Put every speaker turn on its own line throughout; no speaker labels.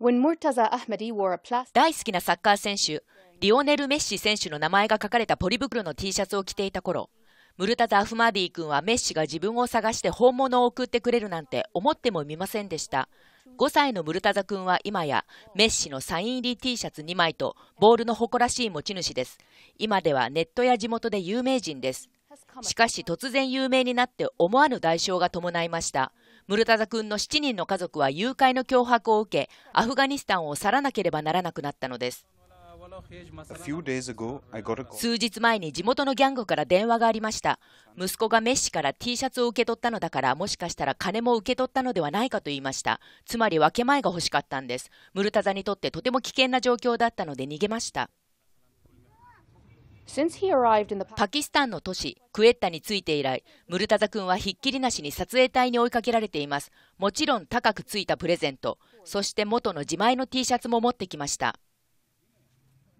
大好きなサッカー選手、リオネル・メッシ選手の名前が書かれたポリ袋の T シャツを着ていた頃、ムルタザ・アフマーディ君はメッシが自分を探して本物を送ってくれるなんて思ってもみませんでした。5歳のムルタザ君は今やメッシのサイン入り T シャツ2枚とボールの誇らしい持ち主です。今ではネットや地元で有名人です。しかし突然有名になって思わぬ代償が伴いました。ムルタザ君の7人の家族は誘拐の脅迫を受け、アフガニスタンを去らなければならなくなったのです。数日前に地元のギャングから電話がありました。息子がメッシから T シャツを受け取ったのだから、もしかしたら金も受け取ったのではないかと言いました。つまり分け前が欲しかったんです。ムルタザにとってとても危険な状況だったので逃げました。パキスタンの都市クエッタに着いて以来ムルタザ君はひっきりなしに撮影隊に追いかけられていますもちろん高くついたプレゼントそして元の自前の T シャツも持ってきました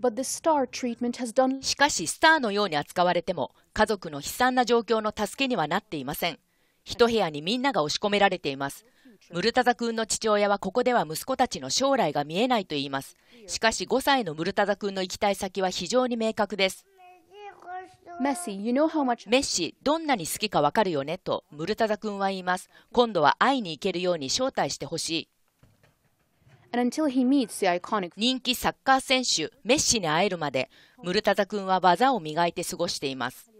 しかしスターのように扱われても家族の悲惨な状況の助けにはなっていません一部屋にみんなが押し込められていますムルタザ君の父親はここでは息子たちの将来が見えないと言いますしかし5歳のムルタザ君の行きたい先は非常に明確ですメッシ、どんなに好きかわかるよねとムルタザ君は言います。今度は会いに行けるように招待してほしい。人気サッカー選手、メッシに会えるまで、ムルタザ君は技を磨いて過ごしています。